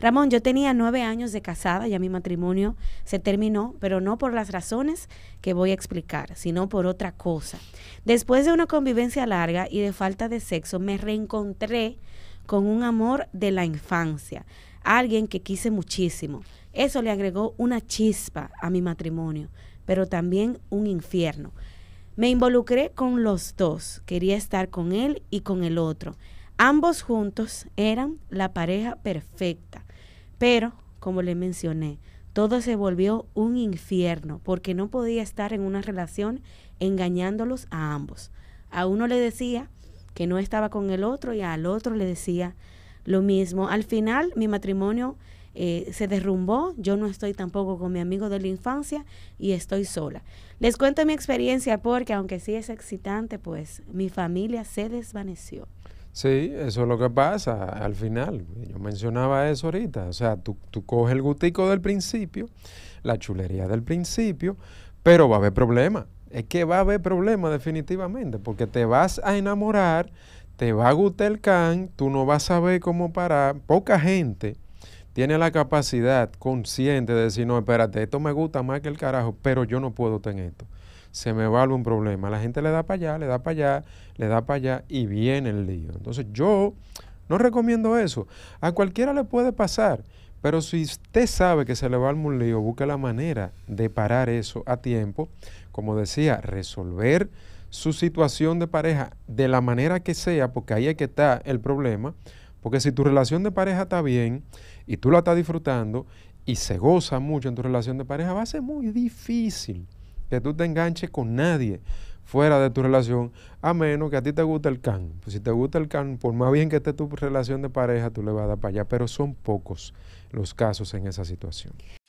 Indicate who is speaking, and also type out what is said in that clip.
Speaker 1: Ramón, yo tenía nueve años de casada, a mi matrimonio se terminó, pero no por las razones que voy a explicar, sino por otra cosa. Después de una convivencia larga y de falta de sexo, me reencontré con un amor de la infancia, alguien que quise muchísimo. Eso le agregó una chispa a mi matrimonio, pero también un infierno. Me involucré con los dos, quería estar con él y con el otro. Ambos juntos eran la pareja perfecta pero, como le mencioné, todo se volvió un infierno porque no podía estar en una relación engañándolos a ambos. A uno le decía que no estaba con el otro y al otro le decía lo mismo. Al final mi matrimonio eh, se derrumbó, yo no estoy tampoco con mi amigo de la infancia y estoy sola. Les cuento mi experiencia porque aunque sí es excitante, pues mi familia se desvaneció.
Speaker 2: Sí, eso es lo que pasa al final. Yo mencionaba eso ahorita. O sea, tú, tú coges el gutico del principio, la chulería del principio, pero va a haber problema. Es que va a haber problema definitivamente, porque te vas a enamorar, te va a gustar el can, tú no vas a saber cómo parar. Poca gente tiene la capacidad consciente de decir, no, espérate, esto me gusta más que el carajo, pero yo no puedo tener esto se me va un problema. La gente le da para allá, le da para allá, le da para allá y viene el lío. Entonces yo no recomiendo eso. A cualquiera le puede pasar, pero si usted sabe que se le va a un lío, busque la manera de parar eso a tiempo. Como decía, resolver su situación de pareja de la manera que sea, porque ahí es que está el problema. Porque si tu relación de pareja está bien y tú la estás disfrutando y se goza mucho en tu relación de pareja, va a ser muy difícil que tú te enganches con nadie fuera de tu relación, a menos que a ti te guste el can. Pues si te gusta el can, por más bien que esté tu relación de pareja, tú le vas a dar para allá, pero son pocos los casos en esa situación.